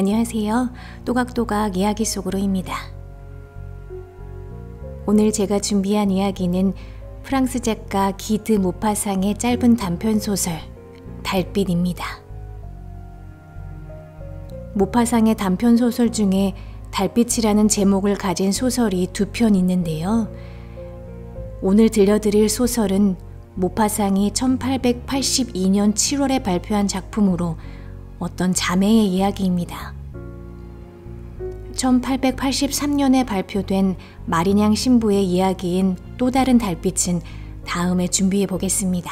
안녕하세요. 또각또각 이야기 속으로입니다. 오늘 제가 준비한 이야기는 프랑스 작가 기드 모파상의 짧은 단편 소설 달빛입니다. 모파상의 단편 소설 중에 달빛이라는 제목을 가진 소설이 두 편 있는데요. 오늘 들려드릴 소설은 모파상이 1882년 7월에 발표한 작품으로 어떤 자매의 이야기입니다. 1883년에 발표된 마린양 신부의 이야기인 또 다른 달빛은 다음에 준비해 보겠습니다.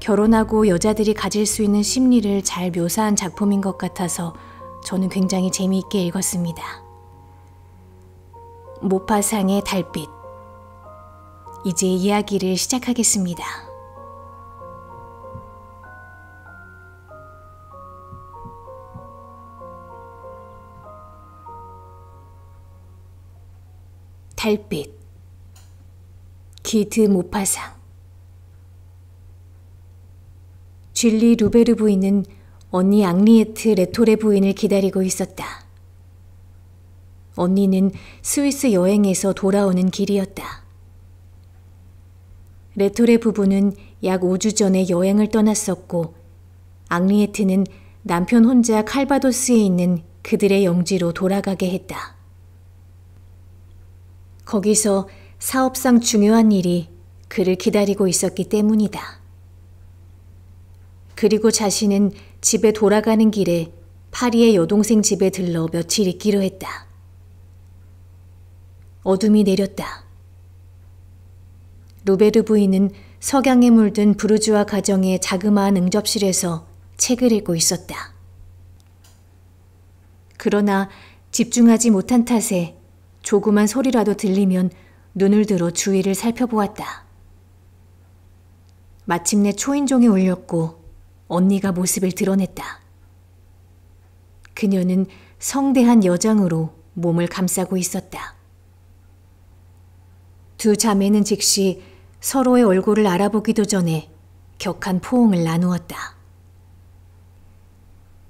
결혼하고 여자들이 가질 수 있는 심리를 잘 묘사한 작품인 것 같아서 저는 굉장히 재미있게 읽었습니다. 모파상의 달빛. 이제 이야기를 시작하겠습니다. 달빛 기드 모파상 쥘리 루베르 부인은 언니 앙리에트 레토레 부인을 기다리고 있었다. 언니는 스위스 여행에서 돌아오는 길이었다. 레토레 부부는 약 5주 전에 여행을 떠났었고 앙리에트는 남편 혼자 칼바도스에 있는 그들의 영지로 돌아가게 했다. 거기서 사업상 중요한 일이 그를 기다리고 있었기 때문이다. 그리고 자신은 집에 돌아가는 길에 파리의 여동생 집에 들러 며칠 있기로 했다. 어둠이 내렸다. 루베르 부인은 석양에 물든 부르주아 가정의 자그마한 응접실에서 책을 읽고 있었다. 그러나 집중하지 못한 탓에 조그만 소리라도 들리면 눈을 들어 주위를 살펴보았다. 마침내 초인종이 울렸고 언니가 모습을 드러냈다. 그녀는 성대한 여장으로 몸을 감싸고 있었다. 두 자매는 즉시 서로의 얼굴을 알아보기도 전에 격한 포옹을 나누었다.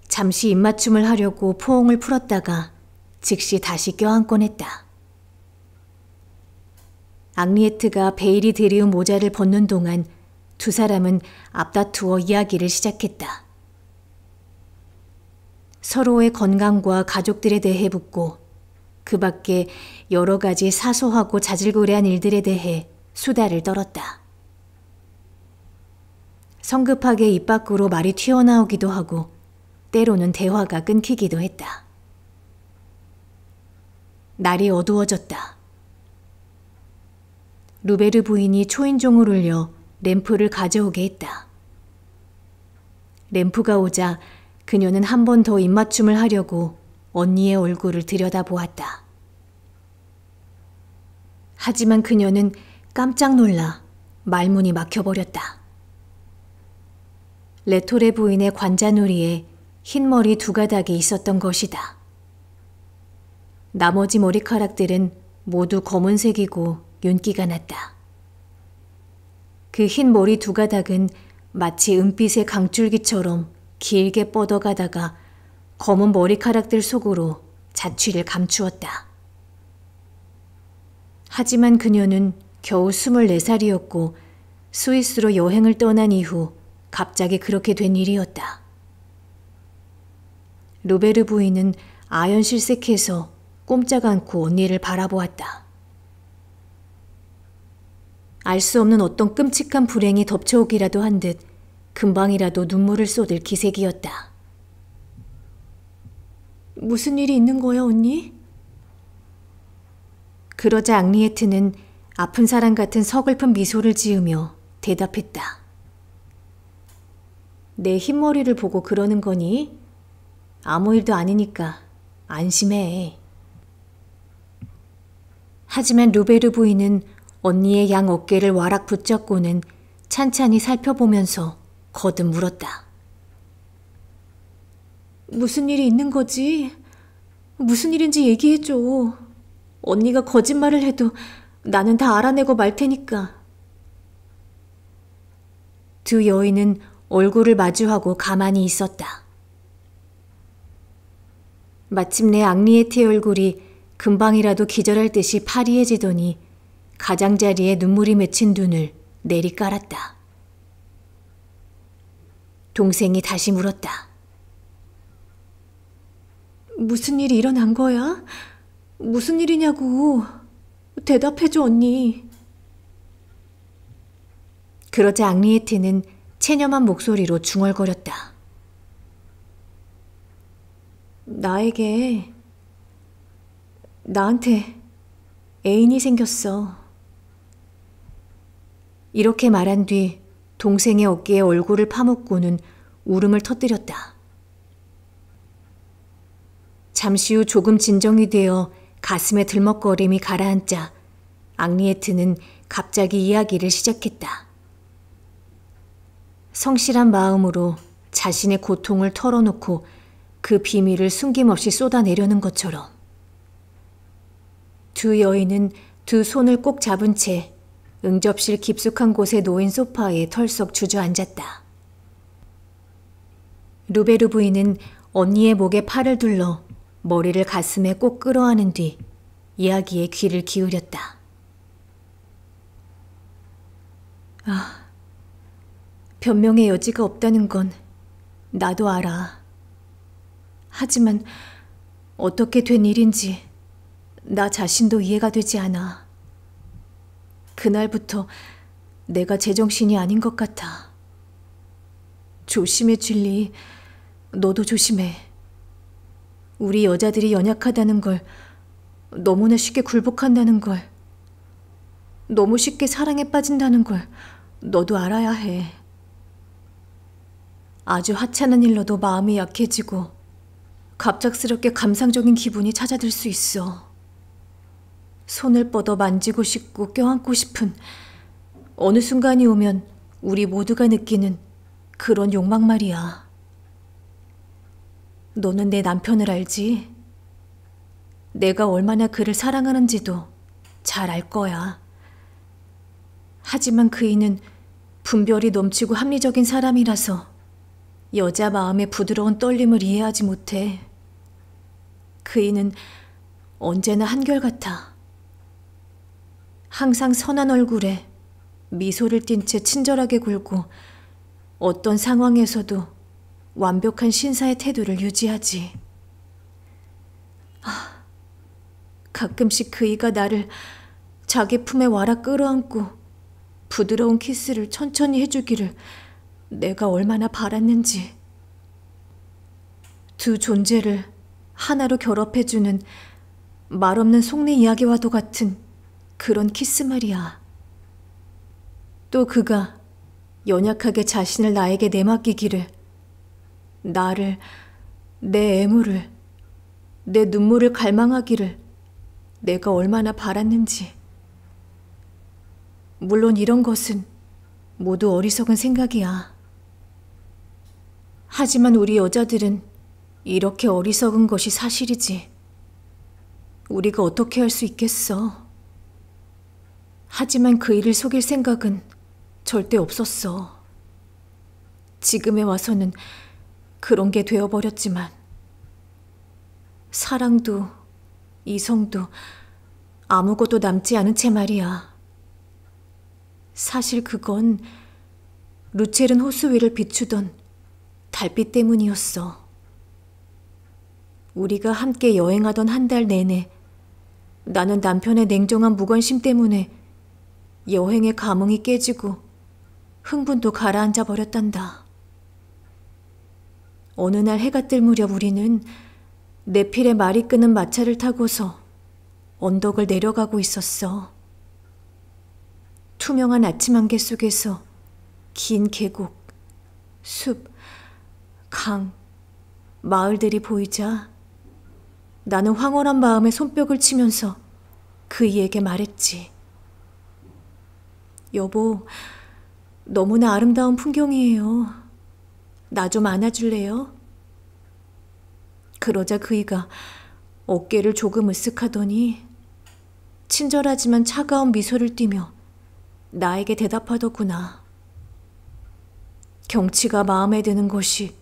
잠시 입맞춤을 하려고 포옹을 풀었다가 즉시 다시 껴안곤 했다. 앙리에트가 베일이 드리운 모자를 벗는 동안 두 사람은 앞다투어 이야기를 시작했다. 서로의 건강과 가족들에 대해 묻고 그 밖에 여러 가지 사소하고 자질구레한 일들에 대해 수다를 떨었다. 성급하게 입 밖으로 말이 튀어나오기도 하고 때로는 대화가 끊기기도 했다. 날이 어두워졌다. 루베르 부인이 초인종을 울려 램프를 가져오게 했다. 램프가 오자 그녀는 한 번 더 입맞춤을 하려고 언니의 얼굴을 들여다보았다. 하지만 그녀는 깜짝 놀라 말문이 막혀버렸다. 레토레 부인의 관자놀이에 흰 머리 두 가닥이 있었던 것이다. 나머지 머리카락들은 모두 검은색이고 윤기가 났다. 그 흰 머리 두 가닥은 마치 은빛의 강줄기처럼 길게 뻗어가다가 검은 머리카락들 속으로 자취를 감추었다. 하지만 그녀는 겨우 24살이었고 스위스로 여행을 떠난 이후 갑자기 그렇게 된 일이었다. 루베르 부인은 아연실색해서 꼼짝 않고 언니를 바라보았다. 알수 없는 어떤 끔찍한 불행이 덮쳐오기라도 한 듯 금방이라도 눈물을 쏟을 기색이었다. 무슨 일이 있는 거야, 언니? 그러자 앙리에트는 아픈 사람 같은 서글픈 미소를 지으며 대답했다. 내 흰머리를 보고 그러는 거니? 아무 일도 아니니까 안심해. 하지만 루베르 부인은 언니의 양 어깨를 와락 붙잡고는 찬찬히 살펴보면서 거듭 물었다. 무슨 일이 있는 거지? 무슨 일인지 얘기해줘. 언니가 거짓말을 해도 나는 다 알아내고 말 테니까. 두 여인은 얼굴을 마주하고 가만히 있었다. 마침내 악리에테 얼굴이 금방이라도 기절할 듯이 파리해지더니 가장자리에 눈물이 맺힌 눈을 내리 깔았다. 동생이 다시 물었다. 무슨 일이 일어난 거야? 무슨 일이냐고. 대답해줘, 언니. 그러자 앙리에트는 체념한 목소리로 중얼거렸다. 나에게, 나한테 애인이 생겼어. 이렇게 말한 뒤 동생의 어깨에 얼굴을 파묻고는 울음을 터뜨렸다. 잠시 후 조금 진정이 되어 가슴에 들먹거림이 가라앉자 악리에트는 갑자기 이야기를 시작했다. 성실한 마음으로 자신의 고통을 털어놓고 그 비밀을 숨김없이 쏟아내려는 것처럼 두 여인은 두 손을 꼭 잡은 채 응접실 깊숙한 곳에 놓인 소파에 털썩 주저앉았다. 루베르 부인은 언니의 목에 팔을 둘러 머리를 가슴에 꼭 끌어안은 뒤 이야기에 귀를 기울였다. 아, 변명의 여지가 없다는 건 나도 알아. 하지만 어떻게 된 일인지 나 자신도 이해가 되지 않아. 그날부터 내가 제정신이 아닌 것 같아. 조심해, 진리. 너도 조심해. 우리 여자들이 연약하다는 걸, 너무나 쉽게 굴복한다는 걸, 너무 쉽게 사랑에 빠진다는 걸 너도 알아야 해. 아주 하찮은 일로도 마음이 약해지고 갑작스럽게 감상적인 기분이 찾아들 수 있어. 손을 뻗어 만지고 싶고 껴안고 싶은 어느 순간이 오면 우리 모두가 느끼는 그런 욕망 말이야. 너는 내 남편을 알지? 내가 얼마나 그를 사랑하는지도 잘 알 거야. 하지만 그이는 분별이 넘치고 합리적인 사람이라서 여자 마음의 부드러운 떨림을 이해하지 못해. 그이는 언제나 한결같아. 항상 선한 얼굴에 미소를 띤 채 친절하게 굴고 어떤 상황에서도 완벽한 신사의 태도를 유지하지. 아, 가끔씩 그이가 나를 자기 품에 와라 끌어안고 부드러운 키스를 천천히 해주기를 내가 얼마나 바랐는지. 두 존재를 하나로 결합해주는 말없는 속내 이야기와도 같은 그런 키스 말이야. 또 그가 연약하게 자신을 나에게 내맡기기를, 나를, 내 애무를, 내 눈물을 갈망하기를 내가 얼마나 바랐는지. 물론 이런 것은 모두 어리석은 생각이야. 하지만 우리 여자들은 이렇게 어리석은 것이 사실이지. 우리가 어떻게 할 수 있겠어? 하지만 그 일을 속일 생각은 절대 없었어. 지금에 와서는 그런 게 되어버렸지만, 사랑도 이성도 아무것도 남지 않은 채 말이야. 사실 그건 루첼은 호수 위를 비추던 달빛 때문이었어. 우리가 함께 여행하던 한 달 내내 나는 남편의 냉정한 무관심 때문에 여행의 감흥이 깨지고 흥분도 가라앉아 버렸단다. 어느 날 해가 뜰 무렵 우리는 내필에 말이 끄는 마차를 타고서 언덕을 내려가고 있었어. 투명한 아침 안개 속에서 긴 계곡, 숲, 강, 마을들이 보이자 나는 황홀한 마음에 손뼉을 치면서 그이에게 말했지. 여보, 너무나 아름다운 풍경이에요. 나 좀 안아줄래요? 그러자 그이가 어깨를 조금 으쓱하더니 친절하지만 차가운 미소를 띠며 나에게 대답하더구나. 경치가 마음에 드는 것이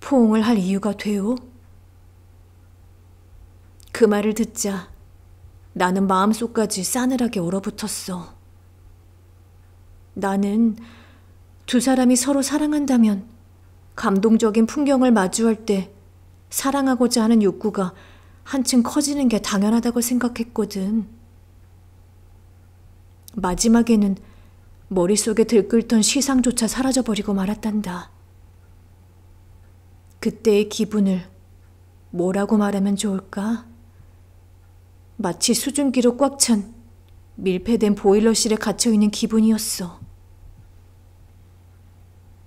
포옹을 할 이유가 돼요? 그 말을 듣자 나는 마음속까지 싸늘하게 얼어붙었어. 나는 두 사람이 서로 사랑한다면 감동적인 풍경을 마주할 때 사랑하고자 하는 욕구가 한층 커지는 게 당연하다고 생각했거든. 마지막에는 머릿속에 들끓던 시상조차 사라져버리고 말았단다. 그때의 기분을 뭐라고 말하면 좋을까? 마치 수증기로 꽉찬 밀폐된 보일러실에 갇혀있는 기분이었어.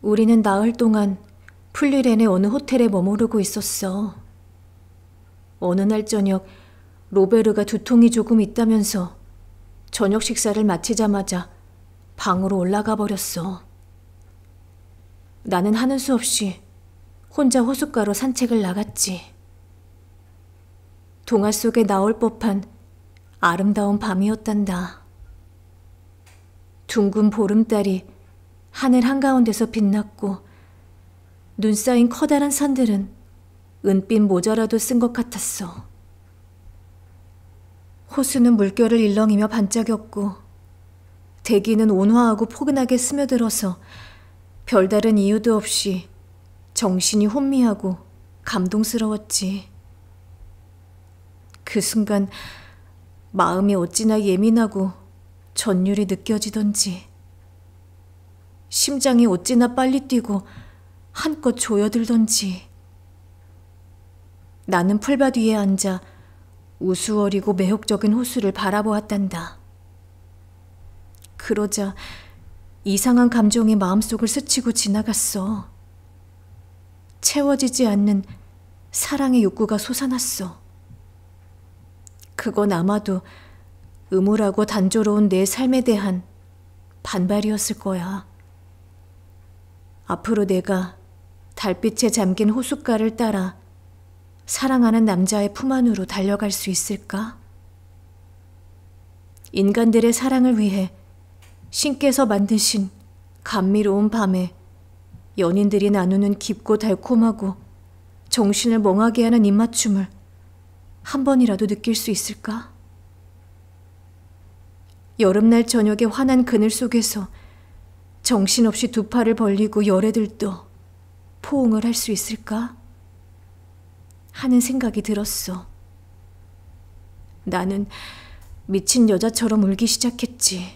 우리는 나흘 동안 풀리렌의 어느 호텔에 머무르고 있었어. 어느 날 저녁 로베르가 두통이 조금 있다면서 저녁 식사를 마치자마자 방으로 올라가 버렸어. 나는 하는 수 없이 혼자 호숫가로 산책을 나갔지. 동화 속에 나올 법한 아름다운 밤이었단다. 둥근 보름달이 하늘 한가운데서 빛났고 눈 쌓인 커다란 산들은 은빛 모자라도 쓴 것 같았어. 호수는 물결을 일렁이며 반짝였고 대기는 온화하고 포근하게 스며들어서 별다른 이유도 없이 정신이 혼미하고 감동스러웠지. 그 순간 마음이 어찌나 예민하고 전율이 느껴지던지 심장이 어찌나 빨리 뛰고 한껏 조여들던지 나는 풀밭 위에 앉아 우스워리고 매혹적인 호수를 바라보았단다. 그러자 이상한 감정이 마음속을 스치고 지나갔어. 채워지지 않는 사랑의 욕구가 솟아났어. 그건 아마도 음울하고 단조로운 내 삶에 대한 반발이었을 거야. 앞으로 내가 달빛에 잠긴 호숫가를 따라 사랑하는 남자의 품 안으로 달려갈 수 있을까? 인간들의 사랑을 위해 신께서 만드신 감미로운 밤에 연인들이 나누는 깊고 달콤하고 정신을 멍하게 하는 입맞춤을 한 번이라도 느낄 수 있을까? 여름날 저녁에 환한 그늘 속에서 정신없이 두 팔을 벌리고 열에 들떠 포옹을 할 수 있을까? 하는 생각이 들었어. 나는 미친 여자처럼 울기 시작했지.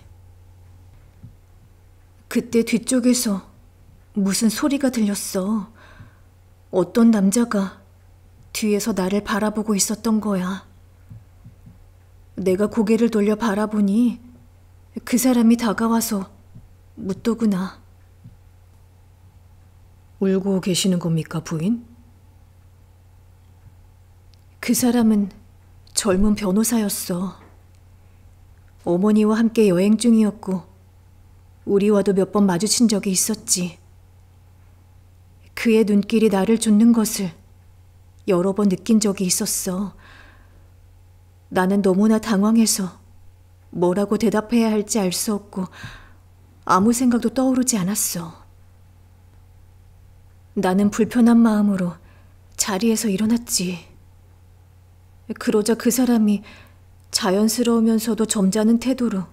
그때 뒤쪽에서 무슨 소리가 들렸어. 어떤 남자가 뒤에서 나를 바라보고 있었던 거야. 내가 고개를 돌려 바라보니 그 사람이 다가와서 묻더구나. 울고 계시는 겁니까, 부인? 그 사람은 젊은 변호사였어. 어머니와 함께 여행 중이었고, 우리와도 몇 번 마주친 적이 있었지. 그의 눈길이 나를 쫓는 것을 여러 번 느낀 적이 있었어. 나는 너무나 당황해서 뭐라고 대답해야 할지 알 수 없고 아무 생각도 떠오르지 않았어. 나는 불편한 마음으로 자리에서 일어났지. 그러자 그 사람이 자연스러우면서도 점잖은 태도로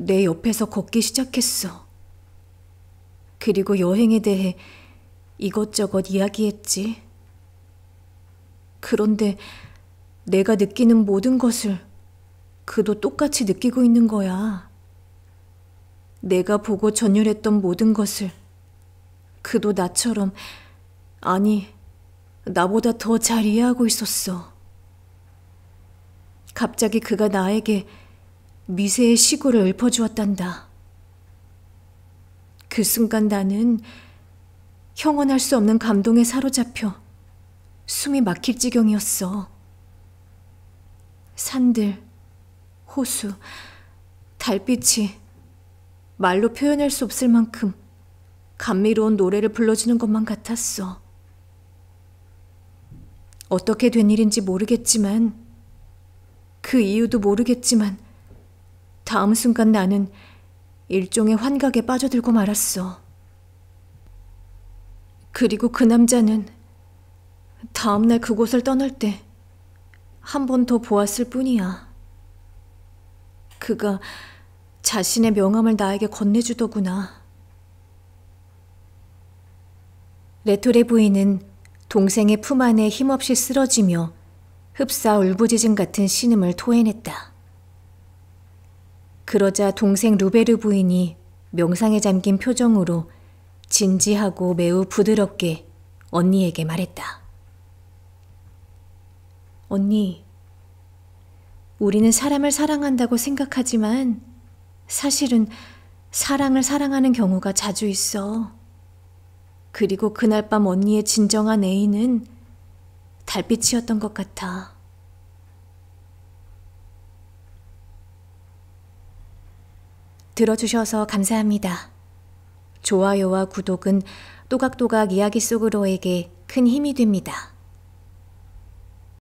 내 옆에서 걷기 시작했어. 그리고 여행에 대해 이것저것 이야기했지. 그런데 내가 느끼는 모든 것을 그도 똑같이 느끼고 있는 거야. 내가 보고 전율했던 모든 것을 그도 나처럼, 아니, 나보다 더 잘 이해하고 있었어. 갑자기 그가 나에게 미세의 시구를 읊어주었단다. 그 순간 나는 형언할 수 없는 감동에 사로잡혀 숨이 막힐 지경이었어. 산들, 호수, 달빛이 말로 표현할 수 없을 만큼 감미로운 노래를 불러주는 것만 같았어. 어떻게 된 일인지 모르겠지만, 그 이유도 모르겠지만, 다음 순간 나는 일종의 환각에 빠져들고 말았어. 그리고 그 남자는 다음날 그곳을 떠날 때 한 번 더 보았을 뿐이야. 그가 자신의 명함을 나에게 건네주더구나. 레토레 부인은 동생의 품 안에 힘없이 쓰러지며 흡사 울부짖음 같은 신음을 토해냈다. 그러자 동생 루베르 부인이 명상에 잠긴 표정으로 진지하고 매우 부드럽게 언니에게 말했다. 언니, 우리는 사람을 사랑한다고 생각하지만 사실은 사랑을 사랑하는 경우가 자주 있어. 그리고 그날 밤 언니의 진정한 애인은 달빛이었던 것 같아. 들어주셔서 감사합니다. 좋아요와 구독은 또각또각 이야기 속으로에게 큰 힘이 됩니다.